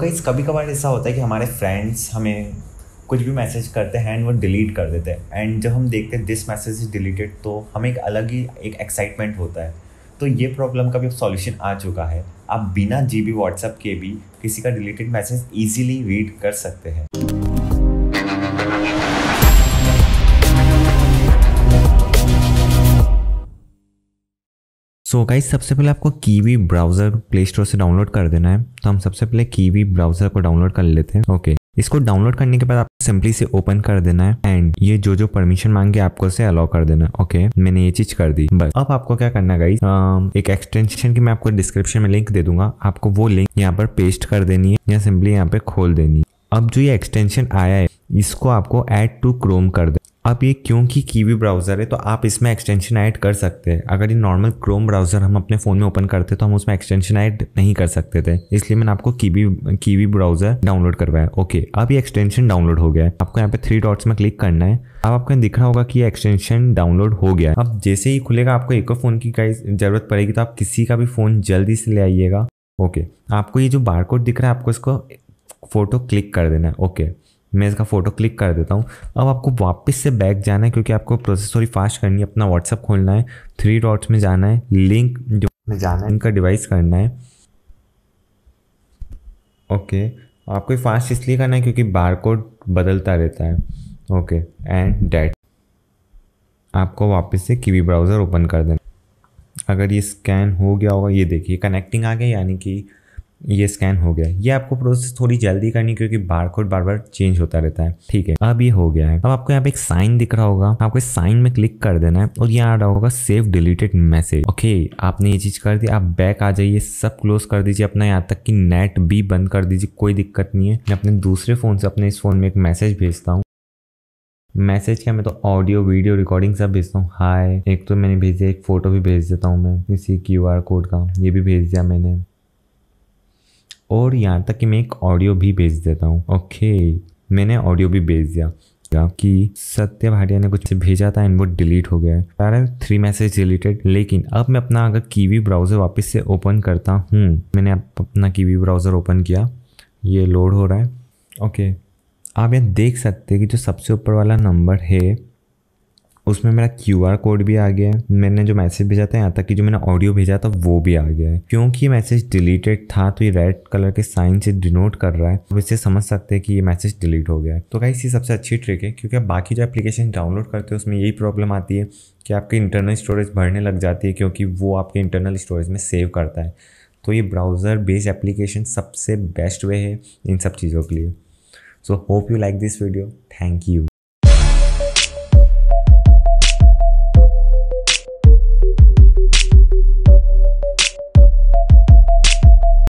कई कभी कभार ऐसा होता है कि हमारे फ्रेंड्स हमें कुछ भी मैसेज करते हैं एंड वो डिलीट कर देते हैं एंड जब हम देखते हैं दिस मैसेज इज डिलीटेड तो हमें एक अलग ही एक एक्साइटमेंट होता है तो ये प्रॉब्लम का भी सॉल्यूशन आ चुका है आप बिना जी बी व्हाट्सएप के भी किसी का डिलीटेड मैसेज ईजिली रीड कर सकते हैं सो so गाइज सबसे पहले आपको कीवी ब्राउज़र प्ले स्टोर से डाउनलोड कर देना है तो हम सबसे पहले कीवी ब्राउज़र को डाउनलोड कर लेते हैं ओके इसको डाउनलोड करने के बाद आप सिंपली से ओपन कर देना है एंड ये जो जो परमिशन मांगे आपको उसे अलाउ कर देना है ओके मैंने ये चीज कर दी बस अब आपको क्या करना गाइज एक एक्सटेंशन की मैं आपको डिस्क्रिप्शन में लिंक दे दूंगा आपको वो लिंक यहाँ पर पेस्ट कर देनी है या सिंपली यहाँ पे खोल देनी है अब जो ये एक्सटेंशन आया है इसको आपको एड टू क्रोम कर दे अब ये क्योंकि कीवी ब्राउज़र है तो आप इसमें एक्सटेंशन ऐड कर सकते हैं अगर ये नॉर्मल क्रोम ब्राउज़र हम अपने फ़ोन में ओपन करते तो हम उसमें एक्सटेंशन ऐड नहीं कर सकते थे इसलिए मैंने आपको कीवी कीवी ब्राउज़र डाउनलोड करवाया ओके अब ये एक्सटेंशन डाउनलोड हो गया है आपको यहाँ पे थ्री डॉट्स में क्लिक करना है अब आपको दिख रहा होगा कि ये एक्सटेंशन डाउनलोड हो गया अब जैसे ही खुलेगा आपको एक फ़ोन की ज़रूरत पड़ेगी तो आप किसी का भी फ़ोन जल्दी से ले आइएगा ओके आपको ये जो बार दिख रहा है आपको इसको फ़ोटो क्लिक कर देना है ओके मैं इसका फ़ोटो क्लिक कर देता हूँ अब आपको वापस से बैक जाना है क्योंकि आपको प्रोसेस थोड़ी फास्ट करनी है अपना व्हाट्सअप खोलना है थ्री डॉट्स में जाना है लिंक में जाना है इनका डिवाइस करना है ओके आपको फास्ट इसलिए करना है क्योंकि बार कोड बदलता रहता है ओके एंड डेट आपको वापस से की ब्राउज़र ओपन कर देना अगर ये स्कैन हो गया होगा ये देखिए कनेक्टिंग आ गया यानी कि ये स्कैन हो गया ये आपको प्रोसेस थोड़ी जल्दी करनी क्योंकि बार कोड बार बार चेंज होता रहता है ठीक है अब ये हो गया है अब आपको यहाँ पे एक साइन दिख रहा होगा आपको इस साइन में क्लिक कर देना है और यहाँ आ रहा होगा सेव डिलीटेड मैसेज ओके आपने ये चीज कर दी आप बैक आ जाइए सब क्लोज कर दीजिए अपना यहाँ तक कि नेट भी बंद कर दीजिए कोई दिक्कत नहीं है मैं अपने दूसरे फोन से अपने इस फोन में एक मैसेज भेजता हूँ मैसेज क्या मैं तो ऑडियो वीडियो रिकॉर्डिंग सब भेजता हूँ हाय एक तो मैंने भेज दिया एक फ़ोटो भी भेज देता हूँ मैं इसी क्यूआर कोड का ये भी भेज दिया मैंने और यहाँ तक कि मैं एक ऑडियो भी भेज देता हूँ ओके मैंने ऑडियो भी भेज दिया कि सत्य भाटिया ने कुछ भेजा था एंड वो डिलीट हो गया है सारे थ्री मैसेज डिलीटेड लेकिन अब मैं अपना अगर कीवी ब्राउज़र वापस से ओपन करता हूँ मैंने अपना कीवी ब्राउज़र ओपन किया ये लोड हो रहा है ओके आप यहाँ देख सकते हैं कि जो सबसे ऊपर वाला नंबर है उसमें मेरा क्यू आर कोड भी आ गया है मैंने जो मैसेज भेजा था यहाँ तक कि जो मैंने ऑडियो भेजा था वो भी आ गया है क्योंकि मैसेज डिलीटेड था तो ये रेड कलर के साइन से डिनोट कर रहा है तो इससे समझ सकते हैं कि ये मैसेज डिलीट हो गया है तो क्या इसी सबसे अच्छी ट्रिक है क्योंकि आप बाकी जो एप्लीकेशन डाउनलोड करते हो उसमें यही प्रॉब्लम आती है कि आपके इंटरनल स्टोरेज भरने लग जाती है क्योंकि वो आपके इंटरनल स्टोरेज में सेव करता है तो ये ब्राउज़र बेस्ड एप्लीकेशन सबसे बेस्ट वे है इन सब चीज़ों के लिए so hope you like this video thank you